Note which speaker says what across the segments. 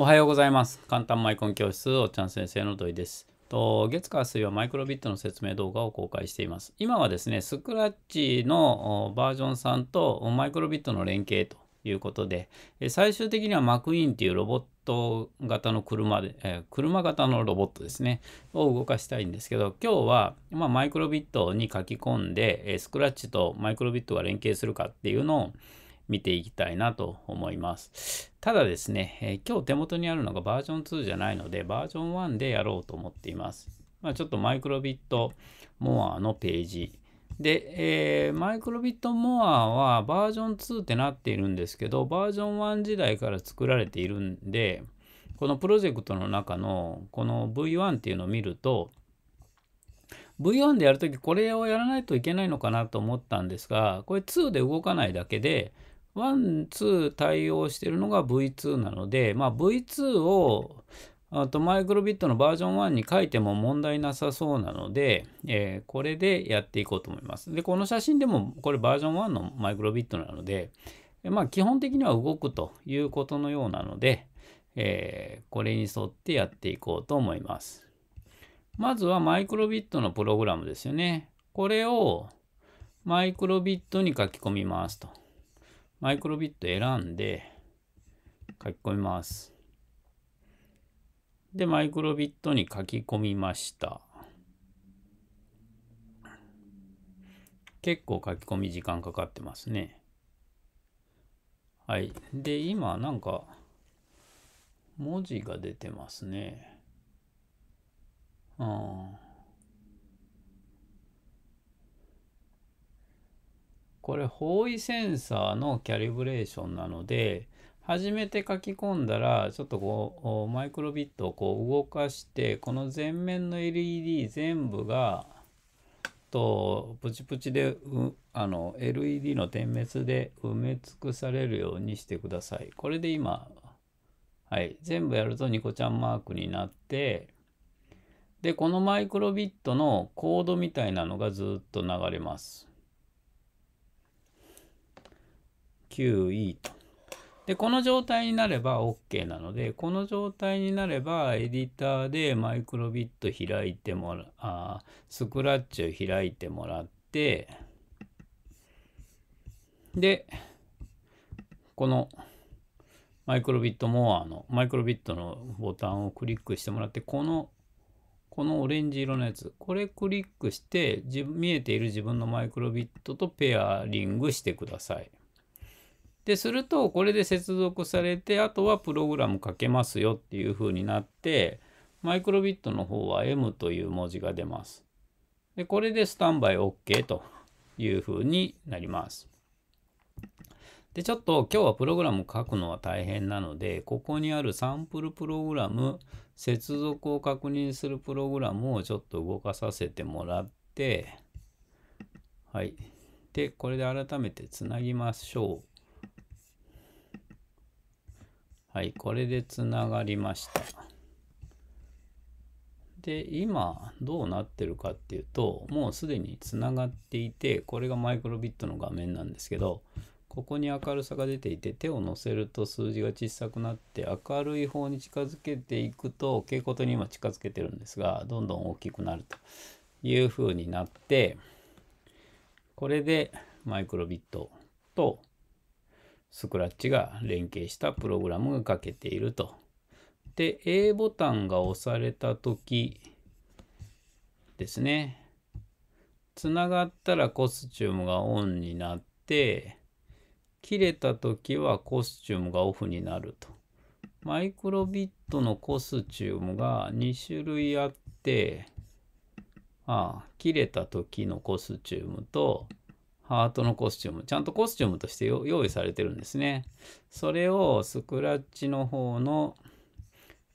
Speaker 1: おはようございます。簡単マイコン教室、おっちゃん先生の土井です。と月火水はマイクロビットの説明動画を公開しています。今はですね、スクラッチのバージョン3とマイクロビットの連携ということで、最終的にはマクイーンっていうロボット型の車で、え車型のロボットですね、を動かしたいんですけど、今日は、まマイクロビットに書き込んで、スクラッチとマイクロビットが連携するかっていうのを見ていきたいなと思います。ただですね、え今日手元にあるのがバージョン2じゃないので、バージョン1でやろうと思っています。まあ、ちょっとマイクロビットモアのページ。で、えー、マイクロビットモアはバージョン2ってなっているんですけど、バージョン1時代から作られているんで、このプロジェクトの中のこの V1 っていうのを見ると、V1 でやるときこれをやらないといけないのかなと思ったんですが、これ2で動かないだけで、ワン、ツー対応しているのが V2 なので、まあ、V2 をあとマイクロビットのバージョン1に書いても問題なさそうなので、えー、これでやっていこうと思います。で、この写真でもこれバージョン1のマイクロビットなので、まあ、基本的には動くということのようなので、えー、これに沿ってやっていこうと思います。まずはマイクロビットのプログラムですよね。これをマイクロビットに書き込みますと。マイクロビット選んで書き込みます。で、マイクロビットに書き込みました。結構書き込み時間かかってますね。はい。で、今なんか文字が出てますね。うん。これ方位センサーのキャリブレーションなので初めて書き込んだらちょっとこうマイクロビットをこう動かしてこの前面の LED 全部がとプチプチであの LED の点滅で埋め尽くされるようにしてください。これで今、はい、全部やるとニコちゃんマークになってでこのマイクロビットのコードみたいなのがずっと流れます。9E と。で、この状態になれば OK なので、この状態になれば、エディターでマイクロビット開いてもら、あスクラッチを開いてもらって、で、このマイクロビットモアの、マイクロビットのボタンをクリックしてもらって、この、このオレンジ色のやつ、これクリックして、見えている自分のマイクロビットとペアリングしてください。でするとこれで接続されてあとはプログラム書けますよっていう風になってマイクロビットの方は M という文字が出ます。でこれでスタンバイ OK という風になります。でちょっと今日はプログラム書くのは大変なのでここにあるサンプルプログラム接続を確認するプログラムをちょっと動かさせてもらってはいでこれで改めてつなぎましょう。はい、これでつながりました。で、今どうなってるかっていうと、もうすでにつながっていて、これがマイクロビットの画面なんですけど、ここに明るさが出ていて、手を乗せると数字が小さくなって、明るい方に近づけていくと、蛍光灯に今近づけてるんですが、どんどん大きくなるという風になって、これでマイクロビットとスクラッチが連携したプログラムが書けていると。で、A ボタンが押された時ですね。つながったらコスチュームがオンになって、切れた時はコスチュームがオフになると。マイクロビットのコスチュームが2種類あって、ああ切れた時のコスチュームとハートのコスチューム、ちゃんとコスチュームとして用意されてるんですね。それをスクラッチの方の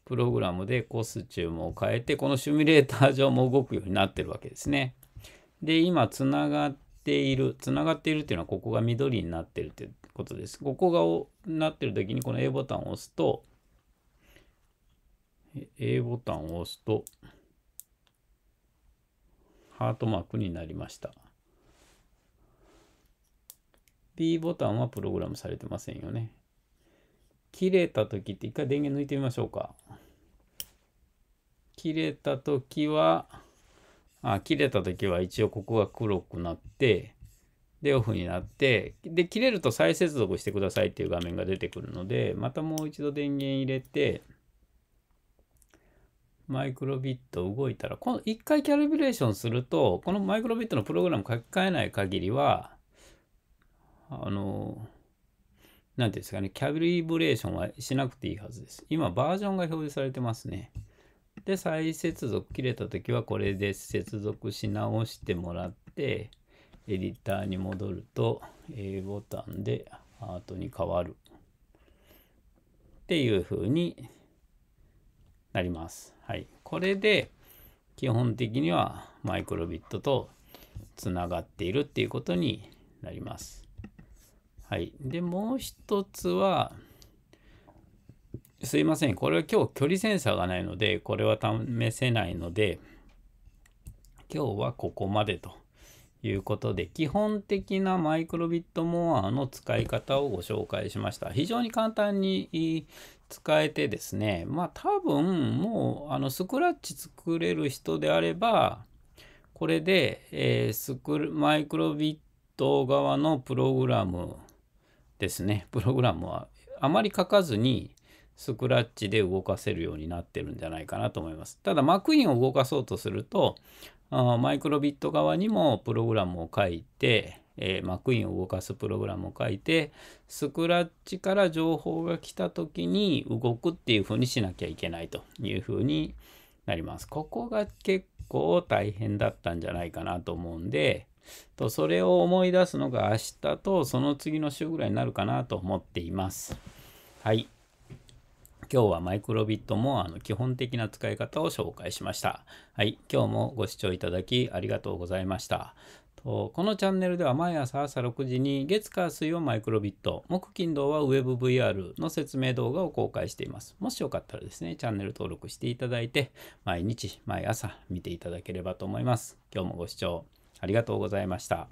Speaker 1: プログラムでコスチュームを変えて、このシミュレーター上も動くようになってるわけですね。で、今、つながっている。つながっているっていうのは、ここが緑になってるってことです。ここがなってる時に、この A ボタンを押すと、A ボタンを押すと、ハートマークになりました。B ボタンはプログラムされてませんよね。切れた時って一回電源抜いてみましょうか。切れた時は、あ切れた時は一応ここが黒くなって、で、オフになって、で、切れると再接続してくださいっていう画面が出てくるので、またもう一度電源入れて、マイクロビット動いたら、この一回キャリブレーションすると、このマイクロビットのプログラム書き換えない限りは、あの、何て言うんですかね、キャリブレーションはしなくていいはずです。今、バージョンが表示されてますね。で、再接続切れた時は、これで接続し直してもらって、エディターに戻ると、A ボタンでアートに変わる。っていう風になります。はい。これで、基本的にはマイクロビットとつながっているっていうことになります。はい。で、もう一つは、すいません。これは今日距離センサーがないので、これは試せないので、今日はここまでということで、基本的なマイクロビットモアの使い方をご紹介しました。非常に簡単に使えてですね、まあ多分もうあのスクラッチ作れる人であれば、これで、えー、スクマイクロビット側のプログラムですねプログラムはあまり書かずにスクラッチで動かせるようになってるんじゃないかなと思います。ただマックインを動かそうとするとあマイクロビット側にもプログラムを書いて、えー、マックインを動かすプログラムを書いてスクラッチから情報が来た時に動くっていうふうにしなきゃいけないというふうになります。ここが結構大変だったんじゃないかなと思うんで、とそれを思い出すのが明日とその次の週ぐらいになるかなと思っています。はい。今日はマイクロビットもあの基本的な使い方を紹介しました。はい。今日もご視聴いただきありがとうございました。このチャンネルでは毎朝朝6時に月火水をマイクロビット、木金土は WebVR の説明動画を公開しています。もしよかったらですね、チャンネル登録していただいて、毎日毎朝見ていただければと思います。今日もご視聴ありがとうございました。